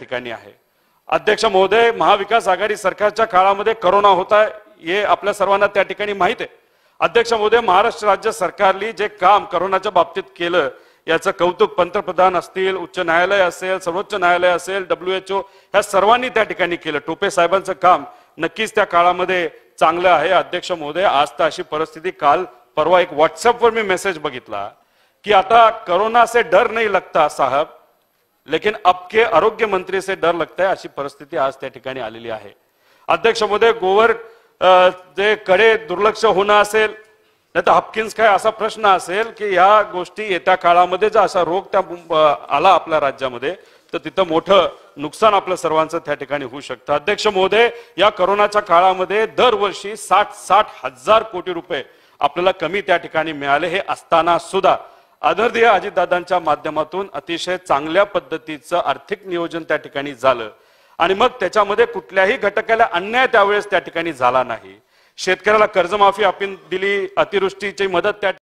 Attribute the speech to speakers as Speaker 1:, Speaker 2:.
Speaker 1: ठिकाणी आहे अध्यक्ष महोदय महाविकास आघाडी सरकारच्या काळामध्ये करोना होता हे आपल्या सर्वांना त्या ठिकाणी माहित आहे अध्यक्ष महोदय महाराष्ट्र राज्य सरकारने जे काम करोनाच्या बाबतीत केलं याचं कौतुक पंतप्रधान असतील उच्च न्यायालय असेल सर्वोच्च न्यायालय असेल डब्ल्यू एच ओ ह्या सर्वांनी त्या ठिकाणी केलं टोपे साहेबांचं काम नक्कीच त्या काळामध्ये चांगलं आहे अध्यक्ष महोदय आज तर अशी परिस्थिती काल परवा एक व्हॉट्सअपवर मी मेसेज बघितला की आता करोनाचे डर नाही लगता साहब लेकिन अब के आरोग्य मंत्री से डर लगता है अशी परिस्थिती आज त्या ठिकाणी आलेली आहे अध्यक्ष महोदय गोवर जे कडे दुर्लक्ष होणं असेल नाही तर हपकिन्स काय असा प्रश्न असेल की या गोष्टी येत्या काळामध्ये जर असा रोग त्या आला आपल्या राज्यामध्ये तर तिथं मोठं नुकसान आपल्या सर्वांचं त्या ठिकाणी होऊ शकतं अध्यक्ष महोदय या करोनाच्या काळामध्ये दरवर्षी साठ साठ हजार कोटी रुपये आपल्याला कमी त्या ठिकाणी मिळाले हे असताना सुद्धा आदरणीय अजितदादांच्या माध्यमातून अतिशय चांगल्या पद्धतीचं आर्थिक नियोजन त्या ठिकाणी झालं आणि मग त्याच्यामध्ये कुठल्याही घटकाला अन्याय त्यावेळेस त्या ठिकाणी झाला नाही शेतकऱ्याला कर्जमाफी आपण दिली अतिवृष्टीची मदत त्या